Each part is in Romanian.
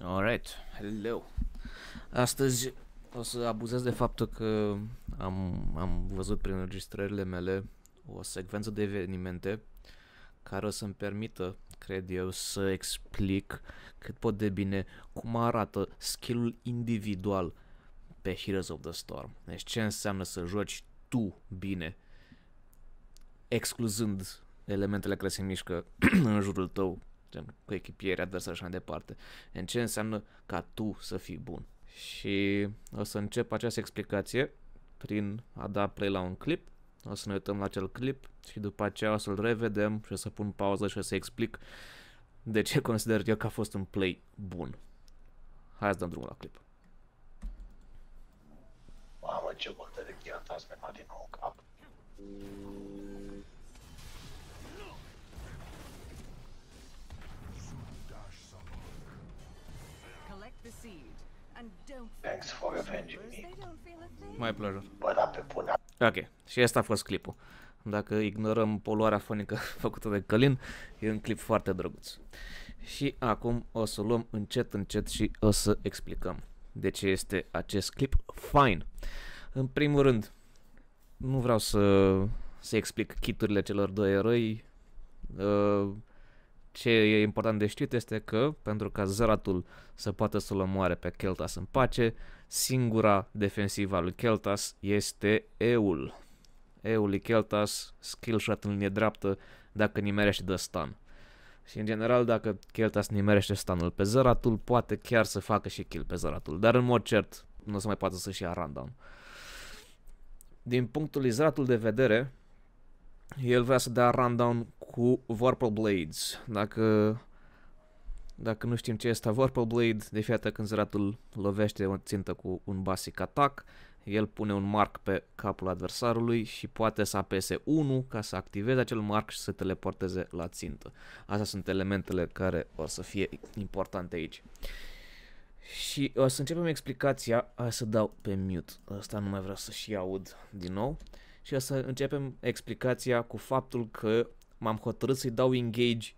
Alright, hello. Astăzi o să abuzez de faptul că am, am văzut prin înregistrările mele o secvență de evenimente care o să-mi permită, cred eu, să explic cât pot de bine cum arată skillul individual pe Heroes of the Storm. Deci ce înseamnă să joci tu bine, excluzând elementele care se mișcă în jurul tău gen, cu echipieri adversari și mai departe, în ce înseamnă ca tu să fii bun. Și o să încep această explicație prin a da play la un clip, o să ne uităm la acel clip și după aceea o să-l revedem și o să pun pauză și o să explic de ce consider eu că a fost un play bun. Hai să dăm drumul la clip. Mamă, ce bătărie de ghiantați mi din nou cap. Thanks for avenging me. My pleasure. But pe puna. Ok, și asta a fost clipul. Dacă ignorăm poluarea fonică făcută de Călin, e un clip foarte drăguț. Și acum o să luăm încet, încet și o să explicăm de ce este acest clip fine. În primul rând, nu vreau să, să explic chiturile celor doi eroi. Uh, ce e important de știut este că, pentru ca Zeratul să poată să-l omoare pe Keltas în pace, singura defensivă a lui Keltas este Eul. Eul lui Keltas, skill shot în linie dreaptă, dacă nimerește de stun. Și în general, dacă Keltas nimerește stunul pe Zeratul, poate chiar să facă și kill pe Zeratul, dar în mod cert nu se mai poate să-și ia rundown. Din punctul lui Zeratul de vedere, el vrea să dea rundown cu Vorpal Blades. Dacă dacă nu știm ce este Vorpal Blade, de fiată când zăratul lovește o țintă cu un basic attack. el pune un mark pe capul adversarului și poate să apese 1 ca să activeze acel mark și să teleporteze la țintă. Astea sunt elementele care o să fie importante aici. Și o să începem explicația, hai să dau pe mute, asta nu mai vreau să și aud din nou. Uh, și o să începem explicația cu faptul că m-am hotărât să-i dau engage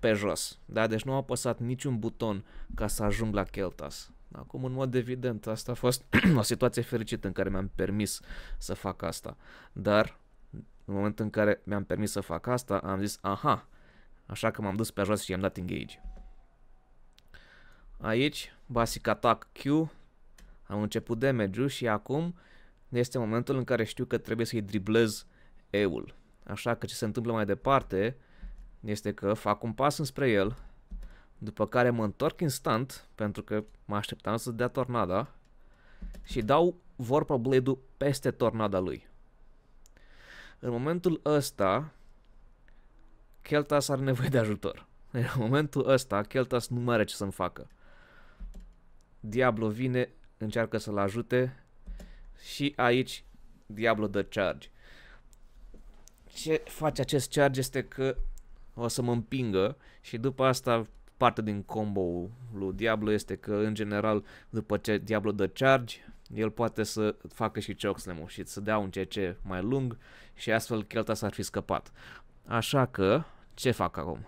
pe jos. Da? Deci nu am apăsat niciun buton ca să ajung la Keltas. Acum, în mod evident, asta a fost o situație fericită în care mi-am permis să fac asta. Dar, în momentul în care mi-am permis să fac asta, am zis, aha, așa că m-am dus pe jos și i-am dat engage. Aici, basic attack Q, am început damage-ul și acum este momentul în care știu că trebuie să-i driblez eul. Așa că ce se întâmplă mai departe este că fac un pas înspre el, după care mă întorc instant, pentru că mă așteptam să dea tornada, și dau vorba blade peste tornada lui. În momentul ăsta, Keltas are nevoie de ajutor. În momentul ăsta, Keltas nu mai are ce să-mi facă. Diablo vine, încearcă să-l ajute, și aici Diablo dă charge. Ce face acest charge este că o să mă împingă și după asta parte din combo lui Diablo este că în general după ce Diablo dă charge el poate să facă și chokeslam și să dea un CC mai lung și astfel s ar fi scăpat. Așa că, ce fac acum?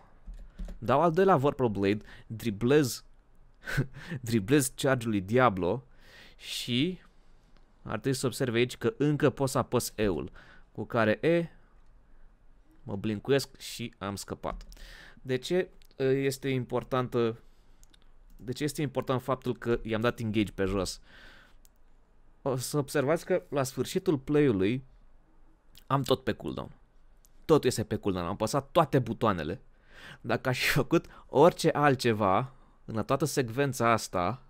Dau al doilea Warpro Blade, driblez, driblez charge-ul lui Diablo și ar trebui să observe aici că încă pot să apăs E-ul, cu care E mă blincuiesc și am scăpat. De ce este important? de ce este important faptul că i-am dat engage pe jos? O să observați că la sfârșitul play-ului am tot pe cooldown. Tot este pe cooldown, am apăsat toate butoanele. Dacă aș fi făcut orice altceva în toată secvența asta,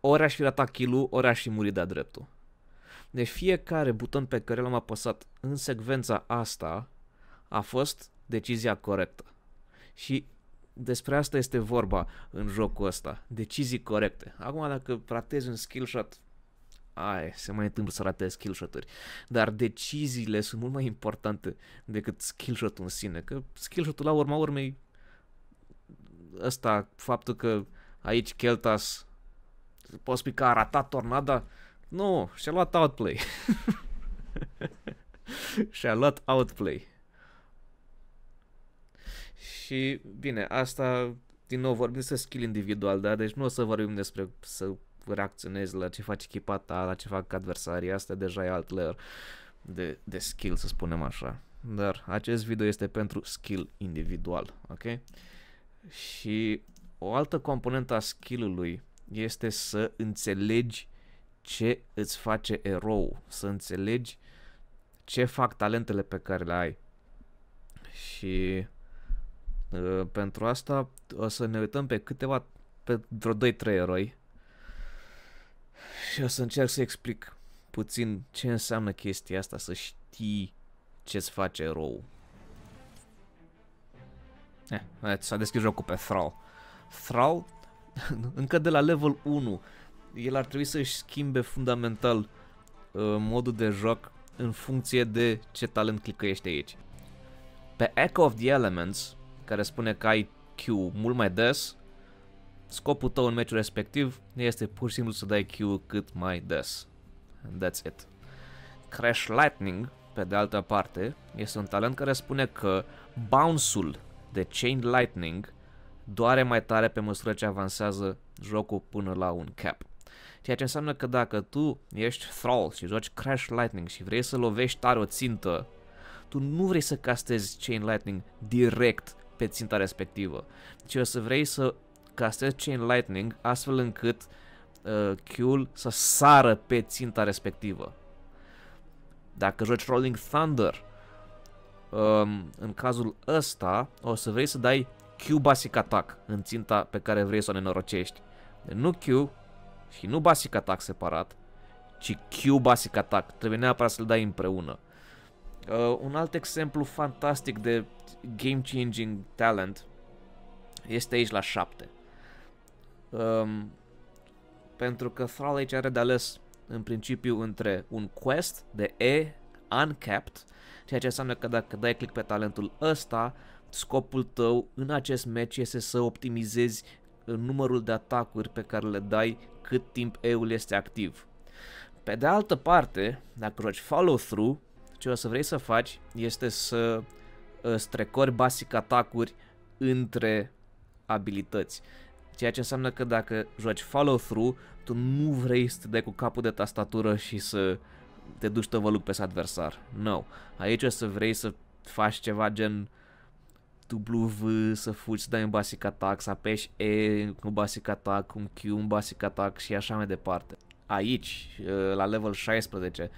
ori aș fi ratat kill ori aș fi murit de-a dreptul. Deci fiecare buton pe care l-am apăsat în secvența asta a fost decizia corectă. Și despre asta este vorba în jocul ăsta, decizii corecte. Acum dacă ratezi un skill shot, ai, se mai întâmplă să ratezi skill shot-uri, dar deciziile sunt mult mai importante decât skill shot-ul în sine, că skill shot-ul la urma urmei ăsta, faptul că aici Keltas poți spui că a ratat Tornada. Nu, și-a luat outplay. și-a luat outplay. Și bine, asta din nou vorbim despre skill individual, da? Deci nu o să vorbim despre să reacționezi la ce face echipa ta, la ce fac adversarii, asta deja e alt layer de, de skill, să spunem așa. Dar acest video este pentru skill individual, ok? Și o altă componentă a skill-ului este să înțelegi ce îți face erou, să înțelegi ce fac talentele pe care le ai. Și uh, pentru asta o să ne uităm pe câteva, pe vreo 2-3 eroi și o să încerc să explic puțin ce înseamnă chestia asta, să știi ce îți face erou. Eh, s-a deschis jocul pe Thrall. Thrall încă de la level 1, el ar trebui să-și schimbe fundamental uh, modul de joc în funcție de ce talent clicăiește aici. Pe Echo of the Elements, care spune că ai Q mult mai des, scopul tău în meciul respectiv este pur și simplu să dai Q cât mai des. And that's it. Crash Lightning, pe de altă parte, este un talent care spune că bounce-ul de Chain Lightning doare mai tare pe măsură ce avansează jocul până la un cap. Ceea ce înseamnă că dacă tu ești thrall și joci Crash Lightning și vrei să lovești tare o țintă, tu nu vrei să castezi Chain Lightning direct pe ținta respectivă, ci o să vrei să castezi Chain Lightning astfel încât uh, Q-ul să sară pe ținta respectivă. Dacă joci Rolling Thunder, um, în cazul ăsta o să vrei să dai Q basic attack în ținta pe care vrei să o nenorocești. Deci nu Q și nu basic attack separat, ci Q basic attack. Trebuie neapărat să-l dai împreună. Uh, un alt exemplu fantastic de game changing talent este aici la 7. Um, pentru că Thrall aici are de ales în principiu între un quest de E uncapped, ceea ce înseamnă că dacă dai click pe talentul ăsta, Scopul tău în acest match este să optimizezi uh, numărul de atacuri pe care le dai cât timp eul este activ. Pe de altă parte, dacă rogi follow-through, ce o să vrei să faci este să uh, strecori basic atacuri între abilități. Ceea ce înseamnă că dacă joci follow-through, tu nu vrei să te dai cu capul de tastatură și să te duci tăvăluc pe adversar. No. Aici o să vrei să faci ceva gen W să fugi, să dai un basic attack, să apeși E, un basic attack, un Q, un basic attack și așa mai departe. Aici, uh, la level 16,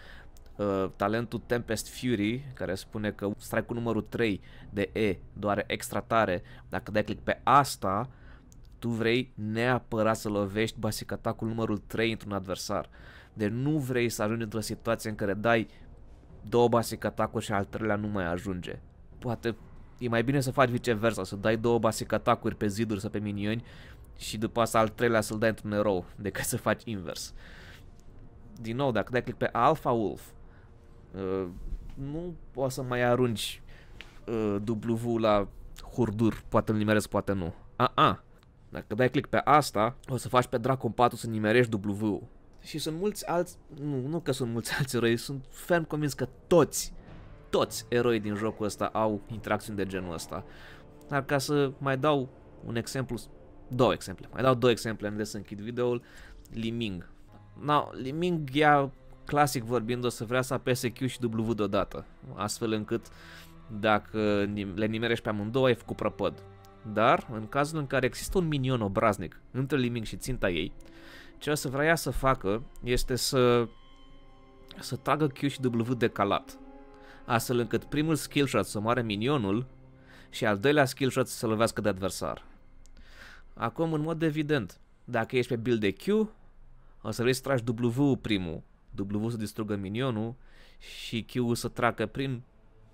uh, talentul Tempest Fury, care spune că strike numărul 3 de E doare extra tare, dacă dai click pe asta, tu vrei neapărat să lovești basic attack numărul 3 într-un adversar. Deci nu vrei să ajungi într-o situație în care dai două basic attack și al treilea nu mai ajunge. Poate E mai bine să faci viceversa, să dai două basic atacuri pe ziduri sau pe minioni și după asta al treilea să-l dai într-un erou, decât să faci invers. Din nou, dacă dai click pe Alpha Wolf, uh, nu poți să mai arunci uh, W la hurdur, poate îl nimerezi, poate nu. A, a, dacă dai click pe asta, o să faci pe Dracon 4 să nimerești W-ul. Și sunt mulți alți, nu, nu că sunt mulți alți eroi, sunt ferm convins că toți toți eroii din jocul ăsta au interacțiuni de genul ăsta. Dar ca să mai dau un exemplu, două exemple, mai dau două exemple unde să închid videoul, Liming. Now, Liming ea, clasic vorbind, o să vrea să apese Q și W deodată, astfel încât dacă le nimerești pe amândouă, ai făcut prăpăd. Dar, în cazul în care există un minion obraznic între Liming și ținta ei, ce o să vrea ea să facă este să, să tragă Q și W decalat astfel încât primul skill shot să moare minionul și al doilea skill shot să se lovească de adversar. Acum, în mod evident, dacă ești pe build de Q, o să vrei să tragi W primul, W să distrugă minionul și Q să tracă prin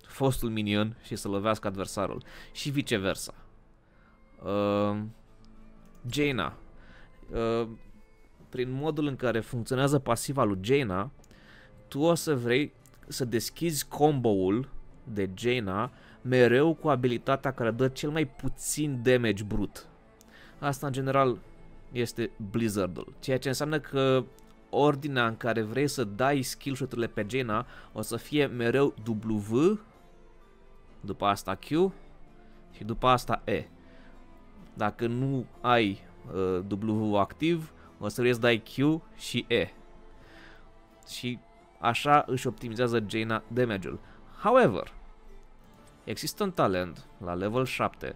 fostul minion și să lovească adversarul și viceversa. Uh, Jaina. Uh, prin modul în care funcționează pasiva lui Jaina, tu o să vrei să deschizi combo-ul de Jaina mereu cu abilitatea care dă cel mai puțin damage brut. Asta în general este Blizzardul, ceea ce înseamnă că ordinea în care vrei să dai skillshot-urile pe Jaina o să fie mereu W, după asta Q și după asta E. Dacă nu ai uh, W activ, o să vrei să dai Q și E. Și așa își optimizează Jaina damage-ul. However, există un talent la level 7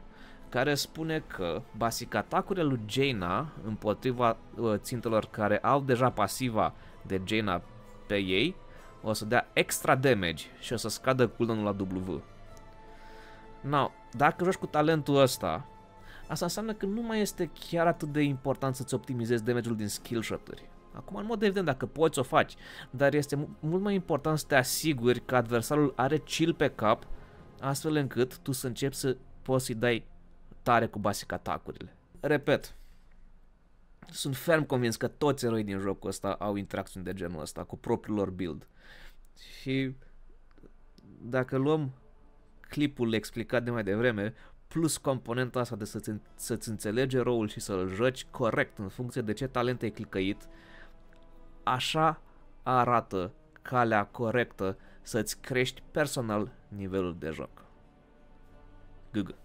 care spune că basic atacurile lui Jaina împotriva uh, țintelor care au deja pasiva de Jaina pe ei o să dea extra damage și o să scadă cooldown-ul la W. Now, dacă joci cu talentul ăsta, asta înseamnă că nu mai este chiar atât de important să-ți optimizezi damage-ul din skill shot-uri. Acum, în mod evident, dacă poți, o faci, dar este mult mai important să te asiguri că adversarul are chill pe cap, astfel încât tu să începi să poți să-i dai tare cu basic atacurile. Repet, sunt ferm convins că toți eroii din jocul ăsta au interacțiuni de genul ăsta cu propriul lor build. Și dacă luăm clipul explicat de mai devreme, plus componenta asta de să-ți, să-ți înțelegi și să-l joci corect în funcție de ce talent ai clicăit, Așa arată calea corectă să-ți crești personal nivelul de joc. Google.